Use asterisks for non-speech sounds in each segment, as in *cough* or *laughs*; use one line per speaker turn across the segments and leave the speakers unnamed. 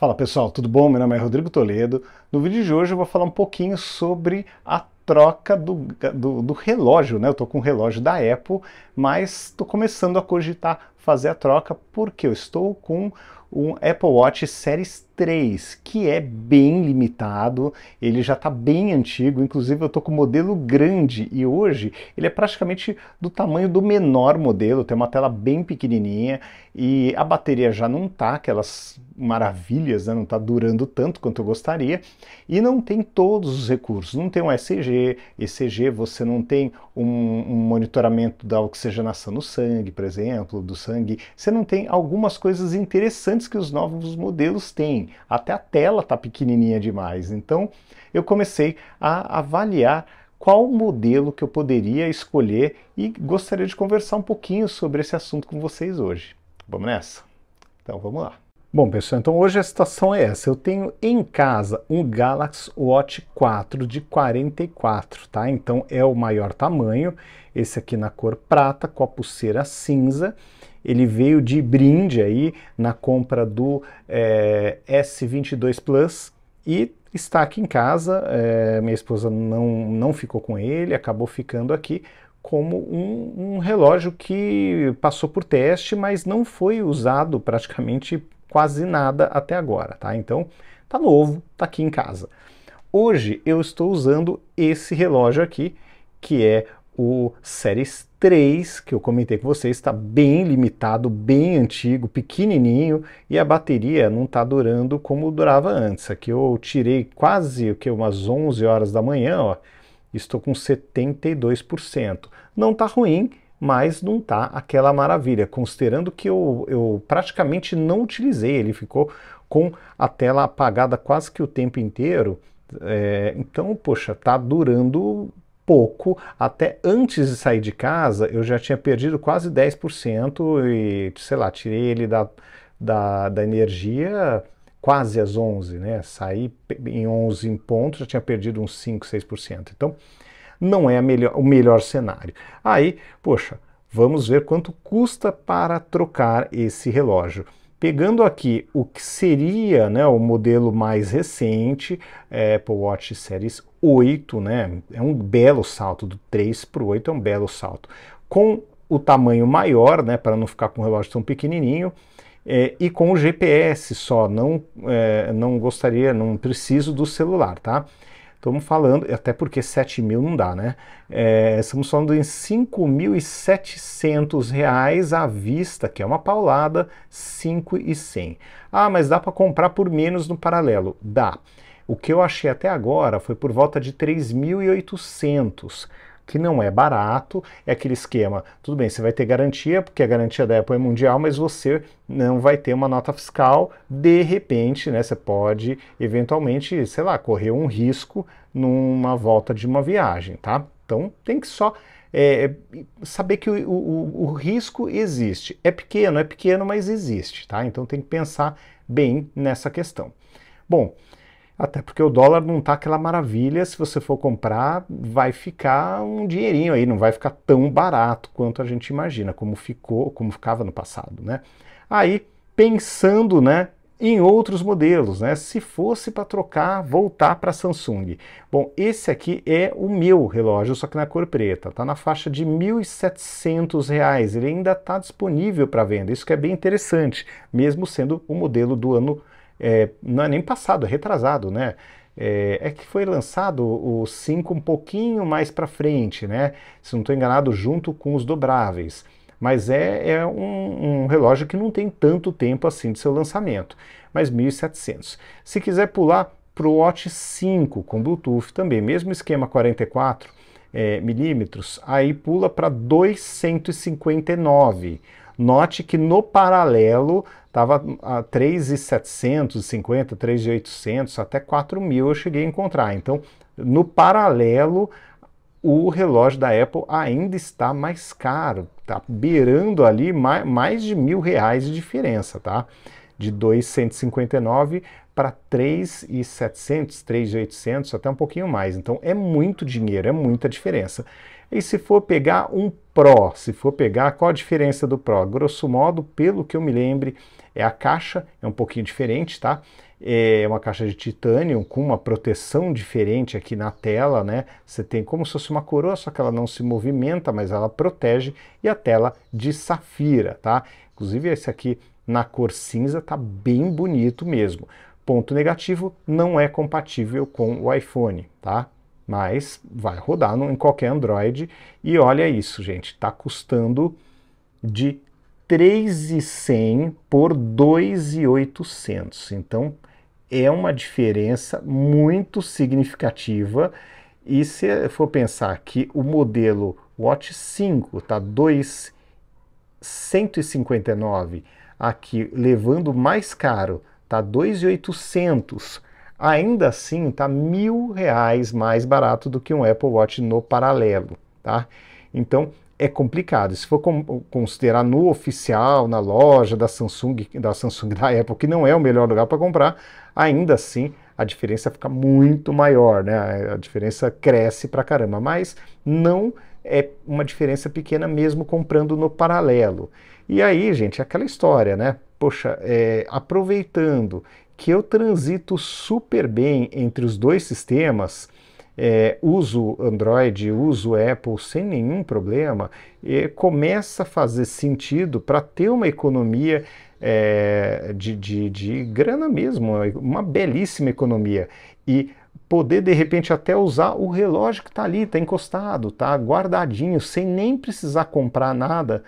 Fala pessoal, tudo bom? Meu nome é Rodrigo Toledo. No vídeo de hoje eu vou falar um pouquinho sobre a troca do, do, do relógio, né? Eu tô com um relógio da Apple, mas estou começando a cogitar fazer a troca porque eu estou com um Apple Watch Series 3, que é bem limitado, ele já está bem antigo, inclusive eu estou com o modelo grande e hoje ele é praticamente do tamanho do menor modelo, tem uma tela bem pequenininha e a bateria já não está aquelas maravilhas, né? não está durando tanto quanto eu gostaria e não tem todos os recursos, não tem um ECG, ECG você não tem um, um monitoramento da oxigenação no sangue, por exemplo, do sangue, você não tem algumas coisas interessantes grandes que os novos modelos têm. Até a tela está pequenininha demais. Então, eu comecei a avaliar qual modelo que eu poderia escolher e gostaria de conversar um pouquinho sobre esse assunto com vocês hoje. Vamos nessa? Então, vamos lá. Bom, pessoal, então hoje a situação é essa. Eu tenho em casa um Galaxy Watch 4 de 44, tá? Então é o maior tamanho, esse aqui na cor prata com a pulseira cinza ele veio de brinde aí na compra do é, eh, S22 Plus e está aqui em casa. É, minha esposa não, não ficou com ele, acabou ficando aqui como um, um relógio que passou por teste, mas não foi usado praticamente quase nada até agora, tá? Então, tá novo, tá aqui em casa. Hoje eu estou usando esse relógio aqui, que é o Series 3, que eu comentei com vocês, está bem limitado, bem antigo, pequenininho, e a bateria não está durando como durava antes. Aqui eu tirei quase o que umas 11 horas da manhã, ó, estou com 72%. Não está ruim, mas não está aquela maravilha, considerando que eu, eu praticamente não utilizei, ele ficou com a tela apagada quase que o tempo inteiro. É, então, poxa, tá durando pouco, até antes de sair de casa, eu já tinha perdido quase 10% e, sei lá, tirei ele da, da, da energia quase às 11, né? Saí em 11 em ponto, já tinha perdido uns 5, 6%. Então, não é melhor, o melhor cenário. Aí, poxa, vamos ver quanto custa para trocar esse relógio. Pegando aqui o que seria né, o modelo mais recente, é, Apple Watch Series 8, né, é um belo salto, do 3 para o 8 é um belo salto. Com o tamanho maior, né, para não ficar com um relógio tão pequenininho, é, e com o GPS só, não, é, não gostaria, não preciso do celular, tá? Estamos falando, até porque 7 mil não dá, né? É, estamos falando em 5.700 reais à vista, que é uma paulada, 5.100. Ah, mas dá para comprar por menos no paralelo? Dá. O que eu achei até agora foi por volta de 3.800 que não é barato, é aquele esquema. Tudo bem, você vai ter garantia, porque a garantia da Apple é mundial, mas você não vai ter uma nota fiscal. De repente, né, você pode eventualmente, sei lá, correr um risco numa volta de uma viagem, tá? Então tem que só é, saber que o, o, o, risco existe. É pequeno, é pequeno, mas existe, tá? Então tem que pensar bem nessa questão. Bom, até porque o dólar não está aquela maravilha, se você for comprar, vai ficar um dinheirinho aí, não vai ficar tão barato quanto a gente imagina, como ficou, como ficava no passado, né? Aí, pensando, né, em outros modelos, né? Se fosse para trocar, voltar para Samsung. Bom, esse aqui é o meu relógio, só que na cor preta, tá na faixa de R$ 1.700. Ele ainda está disponível para venda. Isso que é bem interessante, mesmo sendo o modelo do ano é, não é nem passado, é retrasado, né? É, é, que foi lançado o 5 um pouquinho mais para frente, né? Se não estou enganado, junto com os dobráveis. Mas é, é um, um, relógio que não tem tanto tempo assim de seu lançamento, mas 1700. Se quiser pular para o Watch 5 com Bluetooth também, mesmo esquema 44 é, milímetros, aí pula para 259. Note que no paralelo estava a 3,750, 3,800, até 4.000 eu cheguei a encontrar. Então, no paralelo, o relógio da Apple ainda está mais caro, está beirando ali mais, mais de mil reais de diferença, tá? De 2,159 para 3,700, 3,800, até um pouquinho mais. Então, é muito dinheiro, é muita diferença. E se for pegar um Pro, se for pegar, qual a diferença do Pro? Grosso modo, pelo que eu me lembre, é a caixa, é um pouquinho diferente, tá? É uma caixa de titânio com uma proteção diferente aqui na tela, né? Você tem como se fosse uma coroa, só que ela não se movimenta, mas ela protege, e a tela de safira, tá? Inclusive esse aqui na cor cinza tá bem bonito mesmo. Ponto negativo, não é compatível com o iPhone, tá? mas vai rodar no, em qualquer Android. E olha isso, gente, está custando de 3,100 por 2,800. Então é uma diferença muito significativa. E se for pensar que o modelo Watch 5 está 2,159, aqui levando mais caro, está 2,800 ainda assim está mil reais mais barato do que um Apple Watch no paralelo, tá? Então é complicado. Se for com, considerar no oficial, na loja da Samsung, da Samsung *laughs* da Apple, que não é o melhor lugar para comprar, ainda assim a diferença fica muito maior, né? A diferença cresce para caramba, mas não é uma diferença pequena mesmo comprando no paralelo. E aí, gente, é aquela história, né? poxa, é, aproveitando que eu transito super bem entre os dois sistemas, é, uso Android, uso Apple sem nenhum problema, e é, começa a fazer sentido para ter uma economia é, de, de, de grana mesmo, uma belíssima economia. E poder de repente até usar o relógio que está ali, está encostado, está guardadinho, sem nem precisar comprar nada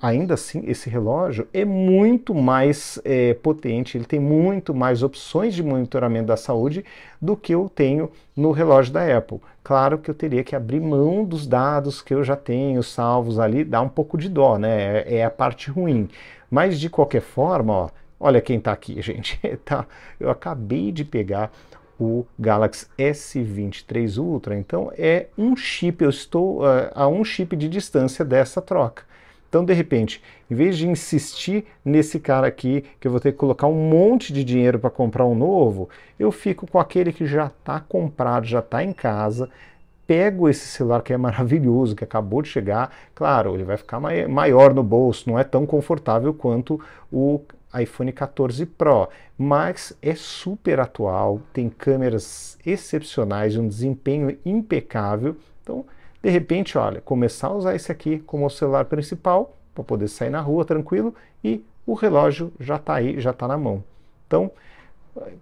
ainda assim, esse relógio é muito mais é, potente, ele tem muito mais opções de monitoramento da saúde do que eu tenho no relógio da Apple. Claro que eu teria que abrir mão dos dados que eu já tenho salvos ali, dá um pouco de dó, né? É, é a parte ruim. Mas de qualquer forma, ó, olha quem está aqui, *laughs* gente. tá, eu acabei de pegar o Galaxy S23 Ultra. Então é um chip, eu estou uh, a um chip de distância dessa troca. Então, de repente, em vez de insistir nesse cara aqui, que eu vou ter que colocar um monte de dinheiro para comprar um novo, eu fico com aquele que já está comprado, já está em casa, pego esse celular que é maravilhoso, que acabou de chegar. Claro, ele vai ficar maior no bolso, não é tão confortável quanto o iPhone 14 Pro, mas é super atual, tem câmeras excepcionais, um desempenho impecável. Então, de repente, olha, começar a usar esse aqui como celular principal para poder sair na rua tranquilo e o relógio já está aí, já está na mão. Então,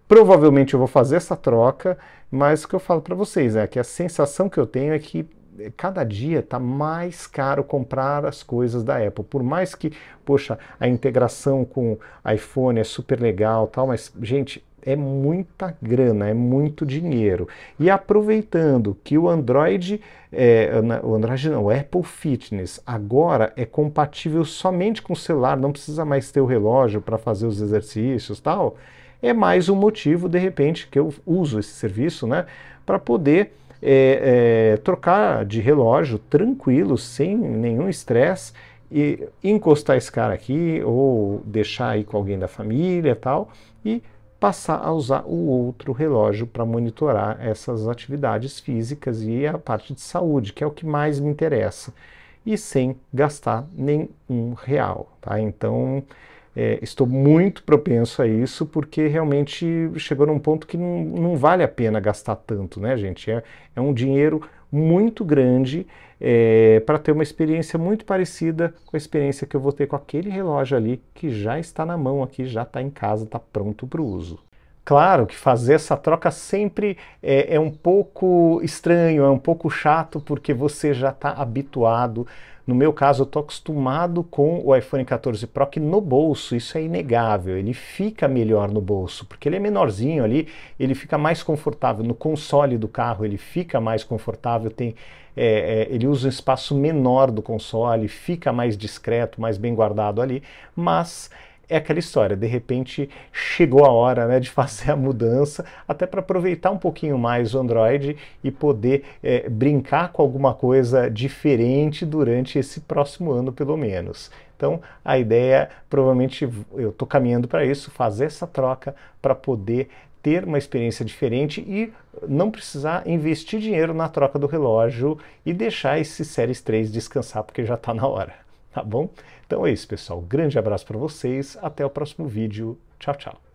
provavelmente eu vou fazer essa troca, mas o que eu falo para vocês é que a sensação que eu tenho é que eh, cada dia está mais caro comprar as coisas da Apple. Por mais que, poxa, a integração com iPhone é super legal, tal, mas gente, é muita grana, é muito dinheiro. E aproveitando que o Android, é, o Android não, o Apple Fitness agora é compatível somente com o celular, não precisa mais ter o relógio para fazer os exercícios tal, é mais um motivo, de repente, que eu uso esse serviço, né, para poder é, é, trocar de relógio tranquilo, sem nenhum estresse, e encostar esse cara aqui, ou deixar aí com alguém da família tal, e passar a usar o outro relógio para monitorar essas atividades físicas e a parte de saúde, que é o que mais me interessa, e sem gastar nenhum real. Tá? Então, é, estou muito propenso a isso, porque realmente chegou num ponto que não, não vale a pena gastar tanto, né, gente? É, é um dinheiro muito grande é, para ter uma experiência muito parecida com a experiência que eu vou ter com aquele relógio ali que já está na mão aqui, já está em casa, está pronto para o uso. Claro que fazer essa troca sempre é, é, um pouco estranho, é um pouco chato, porque você já está habituado. No meu caso, eu estou acostumado com o iPhone 14 Pro que no bolso, isso é inegável, ele fica melhor no bolso, porque ele é menorzinho ali, ele fica mais confortável. No console do carro ele fica mais confortável, tem, é, é, ele usa um espaço menor do console, fica mais discreto, mais bem guardado ali, mas é aquela história, de repente chegou a hora né, de *laughs* fazer a mudança, até para aproveitar um pouquinho mais o Android e poder é, brincar com alguma coisa diferente durante esse próximo ano, pelo menos. Então, a ideia, provavelmente, eu estou caminhando para isso, fazer essa troca para poder ter uma experiência diferente e não precisar investir dinheiro na troca do relógio e deixar esse Series 3 descansar, porque já está na hora, *laughs* tá bom? Então é isso, pessoal. Grande abraço para vocês. Até o próximo vídeo. Tchau, tchau.